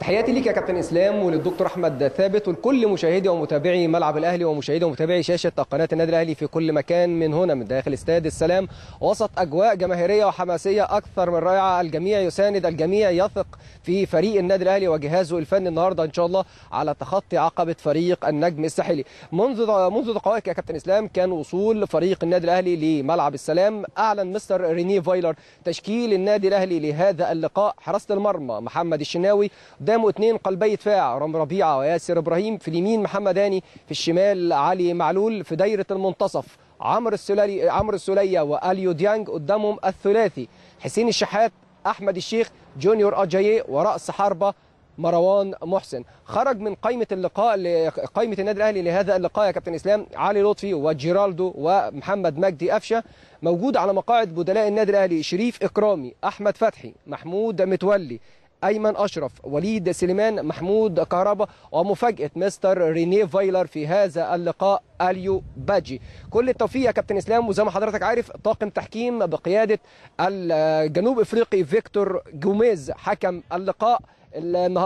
تحياتي ليك يا كابتن اسلام وللدكتور احمد ثابت ولكل مشاهدي ومتابعي ملعب الاهلي ومشاهدي ومتابعي شاشه قناه النادي الاهلي في كل مكان من هنا من داخل استاد السلام وسط اجواء جماهيريه وحماسيه اكثر من رائعه الجميع يساند الجميع يثق في فريق النادي الاهلي وجهازه الفني النهارده ان شاء الله على تخطي عقبه فريق النجم الساحلي منذ منذ دقائق يا كابتن اسلام كان وصول فريق النادي الاهلي لملعب السلام اعلن مستر ريني فايلر تشكيل النادي الاهلي لهذا اللقاء حراسه المرمى محمد الشناوي قدامه اثنين قلبي دفاع رام ربيعه وياسر ابراهيم في اليمين محمد هاني في الشمال علي معلول في دايره المنتصف عمرو السلالي عمرو السليه واليو ديانج قدامهم الثلاثي حسين الشحات احمد الشيخ جونيور اجاييه وراس حربه مروان محسن خرج من قائمه اللقاء قائمه النادي الاهلي لهذا اللقاء يا كابتن اسلام علي لطفي وجيرالدو ومحمد مجدي قفشه موجود على مقاعد بدلاء النادي الاهلي شريف اكرامي احمد فتحي محمود متولي أيمن أشرف وليد سليمان محمود كهربا ومفاجأة مستر رينيه فايلر في هذا اللقاء أليو باجي كل التوفيق يا كابتن إسلام وزي ما حضرتك عارف طاقم تحكيم بقيادة الجنوب إفريقي فيكتور جوميز حكم اللقاء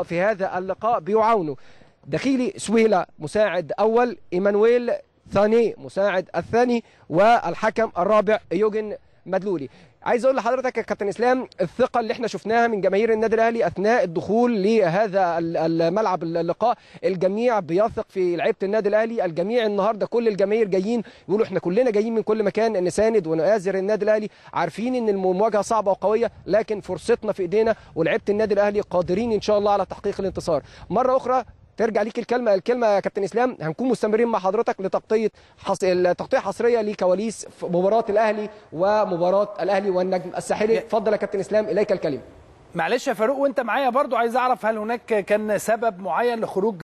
في هذا اللقاء بيعاونه دخيلي سويلا مساعد أول إيمانويل ثاني مساعد الثاني والحكم الرابع يوجن مدلولي عايز اقول لحضرتك يا كابتن اسلام الثقه اللي احنا شفناها من جماهير النادي الاهلي اثناء الدخول لهذا الملعب اللقاء الجميع بيثق في لعيبه النادي الاهلي الجميع النهارده كل الجماهير جايين يقولوا احنا كلنا جايين من كل مكان نساند ونؤازر النادي الاهلي عارفين ان المواجهه صعبه وقويه لكن فرصتنا في ايدينا ولعيبه النادي الاهلي قادرين ان شاء الله على تحقيق الانتصار مره اخرى ترجع ليك الكلمه الكلمه يا كابتن اسلام هنكون مستمرين مع حضرتك لتغطيه حص... تغطيه حصريه لكواليس مباراه الاهلي ومباراه الاهلي والنجم الساحلي اتفضل يا كابتن اسلام اليك الكلمه معلش يا فاروق وانت معايا برضو عايز اعرف هل هناك كان سبب معين لخروج